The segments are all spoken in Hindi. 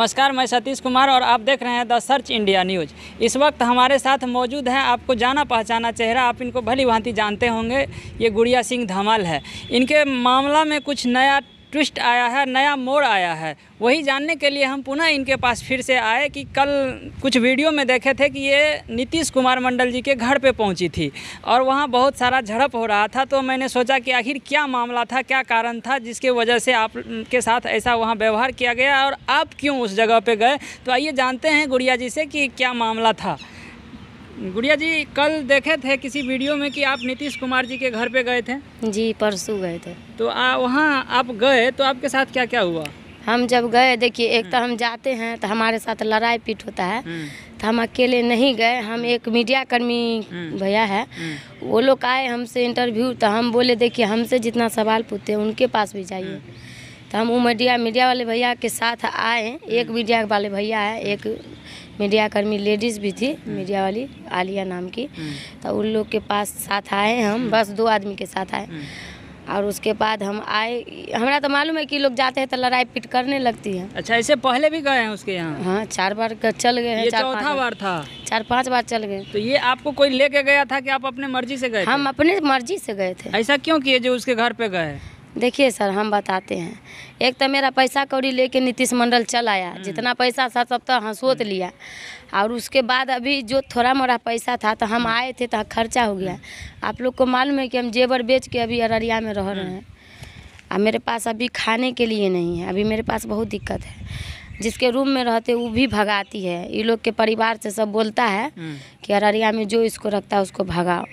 नमस्कार मैं सतीश कुमार और आप देख रहे हैं द सर्च इंडिया न्यूज इस वक्त हमारे साथ मौजूद हैं आपको जाना पहचाना चेहरा आप इनको भली भांति जानते होंगे ये गुड़िया सिंह धमाल है इनके मामला में कुछ नया ट्विस्ट आया है नया मोड़ आया है वही जानने के लिए हम पुनः इनके पास फिर से आए कि कल कुछ वीडियो में देखे थे कि ये नीतीश कुमार मंडल जी के घर पे पहुंची थी और वहाँ बहुत सारा झड़प हो रहा था तो मैंने सोचा कि आखिर क्या मामला था क्या कारण था जिसके वजह से आप के साथ ऐसा वहाँ व्यवहार किया गया और आप क्यों उस जगह पर गए तो आइए जानते हैं गुड़िया जी से कि क्या मामला था गुड़िया जी कल देखे थे किसी वीडियो में कि आप नीतीश कुमार जी के घर पे गए थे जी परसों गए थे तो वहाँ आप गए तो आपके साथ क्या क्या हुआ हम जब गए देखिए एक तो हम जाते हैं तो हमारे साथ लड़ाई पीट होता है हम्म। तो हम अकेले नहीं गए हम एक मीडिया कर्मी हम्म। भैया है हम्म। वो लोग आए हमसे इंटरव्यू तो हम बोले देखिए हमसे जितना सवाल पूछते हैं उनके पास भी जाइए तो हम वो मीडिया मीडिया वाले भैया के साथ आए एक मीडिया वाले भैया है एक मीडिया कर्मी लेडीज़ भी थी मीडिया वाली आलिया नाम की हम्म। तो उन लोग के पास साथ आए हम हम्म। बस दो आदमी के साथ आए हम्म। और उसके बाद हम आए हमारा तो मालूम है कि लोग जाते हैं तो लड़ाई पीट करने लगती है अच्छा ऐसे पहले भी गए हैं उसके यहाँ हाँ चार बार चल गए हैं पांच बार था चार पांच बार चल गए तो ये आपको कोई लेके गया था कि आप अपने मर्जी से गए हम अपने मर्जी से गए थे ऐसा क्यों किए जो उसके घर पे गए देखिए सर हम बताते हैं एक तो मेरा पैसा कौड़ी लेके नीतीश मंडल चल आया हम्म। जितना पैसा था सब तो हंसोत हम्म। लिया और उसके बाद अभी जो थोड़ा मोड़ा पैसा था तो हम हम्म। आए थे तो खर्चा हो गया आप लोग को मालूम है कि हम जेवर बेच के अभी अररिया में रह रहे हैं और मेरे पास अभी खाने के लिए नहीं है अभी मेरे पास बहुत दिक्कत है जिसके रूम में रहते वो भी भगाती है ये लोग के परिवार से सब बोलता है कि अररिया में जो इसको रखता है उसको भगाओ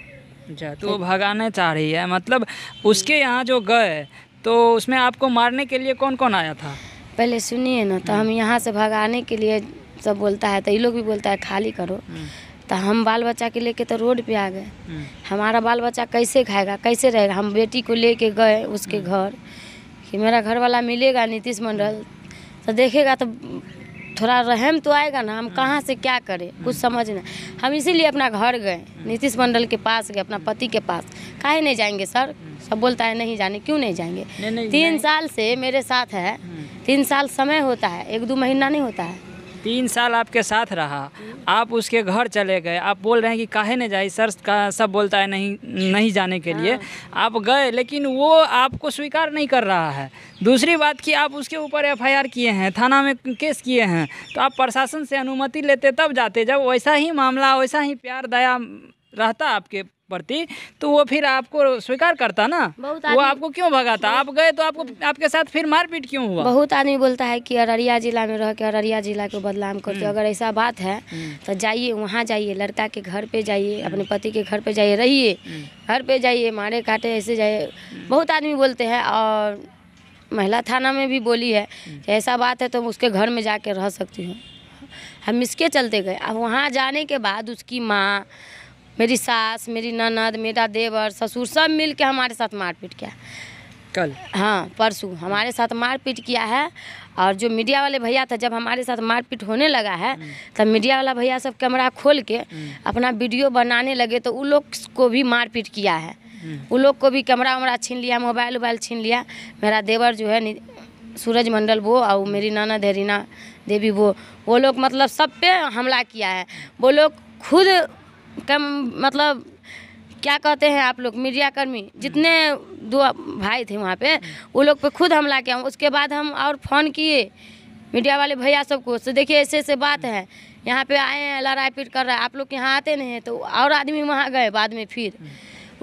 तो भगाना चाह रही है मतलब उसके यहाँ जो गए तो उसमें आपको मारने के लिए कौन कौन आया था पहले सुनिए ना तो हम हम्म। यहाँ से भगाने के लिए सब बोलता है तो ये लोग भी बोलता है खाली करो हम्म। तो हम बाल बच्चा के लेके तो रोड पे आ गए हम्म। हमारा बाल बच्चा कैसे खाएगा कैसे रहेगा हम बेटी को लेके गए उसके घर कि मेरा घर वाला मिलेगा नीतीश मंडल तो देखेगा तो थोड़ा रहम तो आएगा ना हम कहाँ से क्या करें कुछ समझ नहीं हम इसीलिए अपना घर गए नीतीश मंडल के पास गए अपना पति के पास काहे नहीं जाएंगे सर सब बोलता है नहीं जाने क्यों नहीं जाएंगे नहीं, नहीं, तीन नहीं। साल से मेरे साथ है हम्म। तीन साल समय होता है एक दो महीना नहीं होता है तीन साल आपके साथ रहा आप उसके घर चले गए आप बोल रहे हैं कि काहे नहीं जाए सर का सब बोलता है नहीं नहीं जाने के लिए हाँ। आप गए लेकिन वो आपको स्वीकार नहीं कर रहा है दूसरी बात कि आप उसके ऊपर एफआईआर किए हैं थाना में केस किए हैं तो आप प्रशासन से अनुमति लेते तब जाते जब वैसा ही मामला वैसा ही प्यार दया रहता आपके पड़ती तो वो फिर आपको स्वीकार करता ना वो आपको क्यों भगाता आप गए तो आपको हम्म। आपके साथ फिर मारपीट क्यों हुआ बहुत आदमी बोलता है कि अररिया जिला में रह के अररिया जिला को बदनाम करते हम्म। अगर ऐसा बात है हम्म। तो जाइए वहाँ जाइए लड़का के घर पे जाइए अपने पति के घर पे जाइए रहिए घर पे जाइए मारे काटे ऐसे जाइए बहुत आदमी बोलते हैं और महिला थाना में भी बोली है ऐसा बात है तो उसके घर में जा रह सकती हूँ हम इसके चलते गए अब वहाँ जाने के बाद उसकी माँ मेरी सास मेरी ननद मेरा देवर ससुर सब मिल के हमारे साथ मारपीट किया कल हाँ परसों हमारे साथ मारपीट किया है और जो मीडिया वाले भैया था जब हमारे साथ मारपीट होने लगा है हम्म। तब मीडिया वाला भैया सब कैमरा खोल के हम्म। अपना वीडियो बनाने लगे तो उन लोग को भी मारपीट किया है हम्म। उन लोग को भी कैमरा वमरा छीन लिया मोबाइल उबाइल छीन लिया मेरा देवर जो है सूरज मंडल वो और मेरी नाना धेरीना देवी वो वो लोग मतलब सब पे हमला किया है वो लोग खुद कम मतलब क्या कहते हैं आप लोग मीडियाकर्मी जितने दो भाई थे वहाँ पे वो लोग पे खुद हमला किया उसके बाद हम और फ़ोन किए मीडिया वाले भैया सबको तो देखिए ऐसे ऐसे बात है यहाँ पे आए हैं लड़ाई पीट कर रहा है आप लोग यहाँ आते नहीं हैं तो और आदमी वहाँ गए बाद में फिर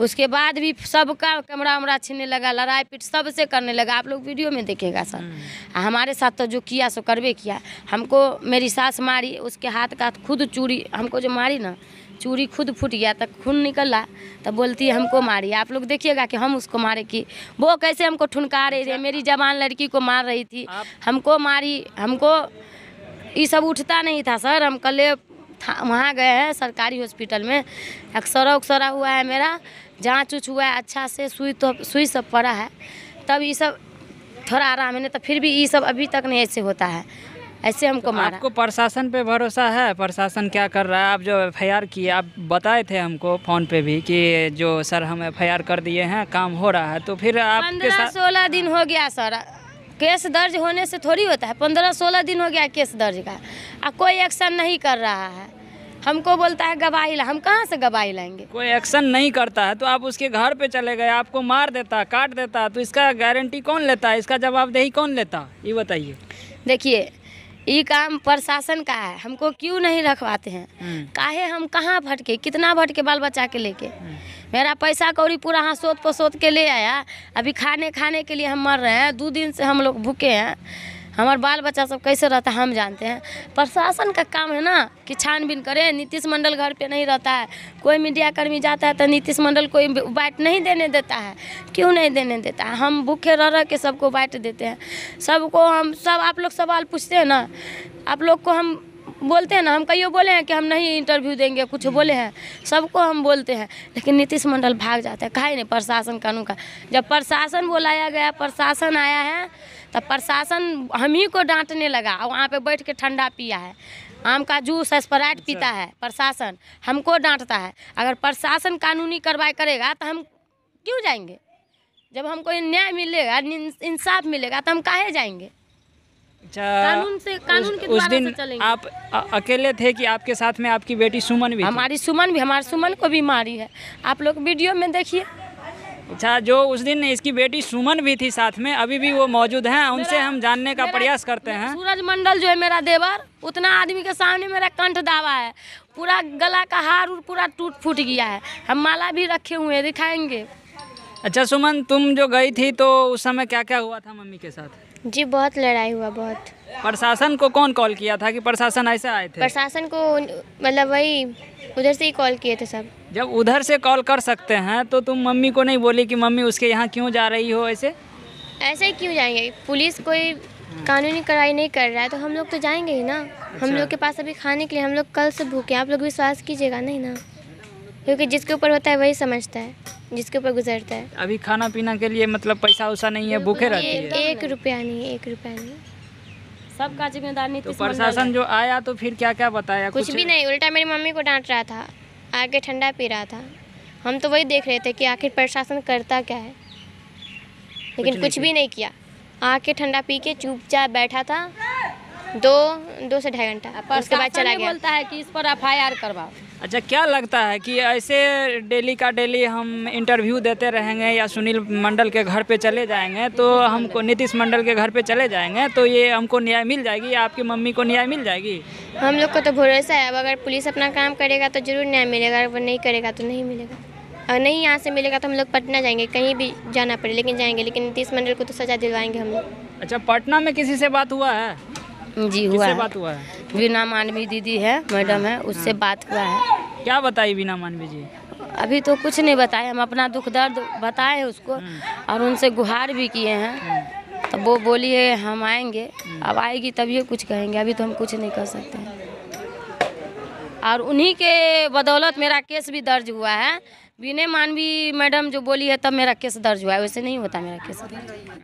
उसके बाद भी सबका कमरा उमरा छीनने लगा लड़ाई पीट सबसे करने लगा आप लोग वीडियो में देखेगा सर हम्म। हमारे साथ तो जो किया सो करवे किया हमको मेरी सास मारी उसके हाथ का खुद चूड़ी हमको जो मारी ना चूड़ी खुद फूट गया तो खून निकला तो बोलती है हमको मारिए आप लोग देखिएगा कि हम उसको मारे कि वो कैसे हमको ठुनका रही थी मेरी जवान लड़की को मार रही थी हमको मारी हमको ये सब उठता नहीं था सर हम कल वहाँ गए हैं सरकारी हॉस्पिटल में अक्सरा उक्सरा हुआ है मेरा जाँच उच हुआ है अच्छा से सुई तो सुई सब पड़ा है तब ये सब थोड़ा आराम है नहीं तो फिर भी ये सब अभी तक नहीं ऐसे होता है ऐसे हमको तो मारा आपको प्रशासन पे भरोसा है प्रशासन क्या कर रहा है आप जो एफ आई किए आप बताए थे हमको फ़ोन पे भी कि जो सर हम एफ आई कर दिए हैं काम हो रहा है तो फिर आप पंद्रह सोलह दिन हो गया सर केस दर्ज होने से थोड़ी होता है पंद्रह सोलह दिन हो गया केस दर्ज का और कोई एक्शन नहीं कर रहा है हमको बोलता है गवाही ला हम कहाँ से गवाही लाएंगे कोई एक्शन नहीं करता है तो आप उसके घर पे चले गए आपको मार देता काट देता तो इसका गारंटी कौन लेता है इसका जवाबदेही कौन लेता ये बताइए देखिए ये काम प्रशासन का है हमको क्यों नहीं रखवाते हैं हम्म। काहे हम कहाँ भटके कितना भटके बाल बच्चा के लेके हम्म। मेरा पैसा कौड़ी पूरा हाँ सोत पोसोत के ले आया अभी खाने खाने के लिए हम मर रहे हैं दो दिन से हम लोग भूखे हैं हमारे बाल बच्चा सब कैसे रहता है हम जानते हैं प्रशासन का काम है ना कि छानबीन करें नीतीश मंडल घर पे नहीं रहता है कोई मीडिया कर्मी जाता है तो नीतीश मंडल कोई बाइट नहीं देने देता है क्यों नहीं देने देता है हम भूखे रह रह के सबको बाइट देते हैं सबको हम सब आप लोग सवाल पूछते हैं ना आप लोग को हम बोलते हैं ना हम कहियो बोले हैं कि हम नहीं इंटरव्यू देंगे कुछ बोले हैं सबको हम बोलते हैं लेकिन नीतीश मंडल भाग जाता है कहा नहीं प्रशासन कानून का जब प्रशासन बुलाया गया प्रशासन आया है तब प्रशासन हम ही को डांटने लगा और वहाँ पे बैठ के ठंडा पिया है आम का जूस स्प्राइट अच्छा। पीता है प्रशासन हमको डांटता है अगर प्रशासन कानूनी कार्रवाई करेगा तो हम क्यों जाएंगे जब हमको न्याय मिलेगा इंसाफ मिलेगा तो हम काहे जाएंगे अच्छा, कानून से कानून के उस दिन से आप अ, अकेले थे कि आपके साथ में आपकी बेटी सुमन भी हमारी सुमन भी हमारे सुमन को भी मारी है आप लोग वीडियो में देखिए अच्छा जो उस दिन इसकी बेटी सुमन भी थी साथ में अभी भी वो मौजूद हैं उनसे हम जानने का प्रयास करते हैं सूरज मंडल जो है मेरा देवर उतना आदमी के सामने मेरा कंठ दावा है पूरा गला का हार पूरा टूट फूट गया है हम माला भी रखे हुए हैं दिखाएंगे अच्छा सुमन तुम जो गई थी तो उस समय क्या क्या हुआ था मम्मी के साथ जी बहुत लड़ाई हुआ बहुत प्रशासन को कौन कॉल किया था कि प्रशासन ऐसे आए थे प्रशासन को मतलब वही उधर से ही कॉल किए थे सब जब उधर से कॉल कर सकते हैं तो तुम मम्मी को नहीं बोली कि मम्मी उसके यहाँ क्यों जा रही हो ऐसे ऐसे ही क्यों जाएंगे पुलिस कोई कानूनी कड़ाई नहीं कर रहा है तो हम लोग तो जाएंगे ही ना अच्छा। हम लोग के पास अभी खाने के लिए हम लोग कल से भूखे आप लोग विश्वास कीजिएगा नहीं ना क्योंकि जिसके ऊपर होता है वही समझता है जिसके ऊपर गुजरता है अभी खाना पीना के लिए मतलब पैसा वैसा नहीं है भूखे रहती है एक रुपया नहीं एक रुपया नहीं सबका नहीं तो प्रशासन जो आया तो फिर क्या क्या बताया कुछ, कुछ भी नहीं उल्टा मेरी मम्मी को डांट रहा था आके ठंडा पी रहा था हम तो वही देख रहे थे कि आखिर प्रशासन करता क्या है लेकिन कुछ, कुछ भी नहीं किया आके ठंडा पी के चुपचाप बैठा था दो दो से ढाई घंटा उसके बाद चला गया बोलता है कि इस पर एफ आई आर करवाओ अच्छा क्या लगता है कि ऐसे डेली का डेली हम इंटरव्यू देते रहेंगे या सुनील मंडल के घर पे चले जाएंगे तो हमको नीतीश मंडल के घर पे चले जाएंगे तो ये हमको न्याय मिल जाएगी या आपकी मम्मी को न्याय मिल जाएगी हम लोग को तो भरोसा है अब अगर पुलिस अपना काम करेगा तो ज़रूर न्याय मिलेगा अगर नहीं करेगा तो नहीं मिलेगा और नहीं यहाँ से मिलेगा तो हम लोग पटना जाएंगे कहीं भी जाना पड़े लेकिन जाएंगे लेकिन नीतीश मंडल को तो सजा दिलवाएंगे हम लोग अच्छा पटना में किसी से बात हुआ है जी हुआ बात हुआ है बीना मानवी दीदी है मैडम है उससे हाँ। बात हुआ है क्या बताई बीना मानवी जी अभी तो कुछ नहीं बताए हम अपना दुख दर्द बताए उसको हाँ। और उनसे गुहार भी किए हैं तो वो बोली है हम आएंगे अब आएगी तभी कुछ कहेंगे अभी तो हम कुछ नहीं कर सकते हैं और उन्हीं के बदौलत मेरा केस भी दर्ज हुआ है बिना मानवी मैडम जो बोली है तब मेरा केस दर्ज हुआ है वैसे नहीं होता मेरा केस दर्ज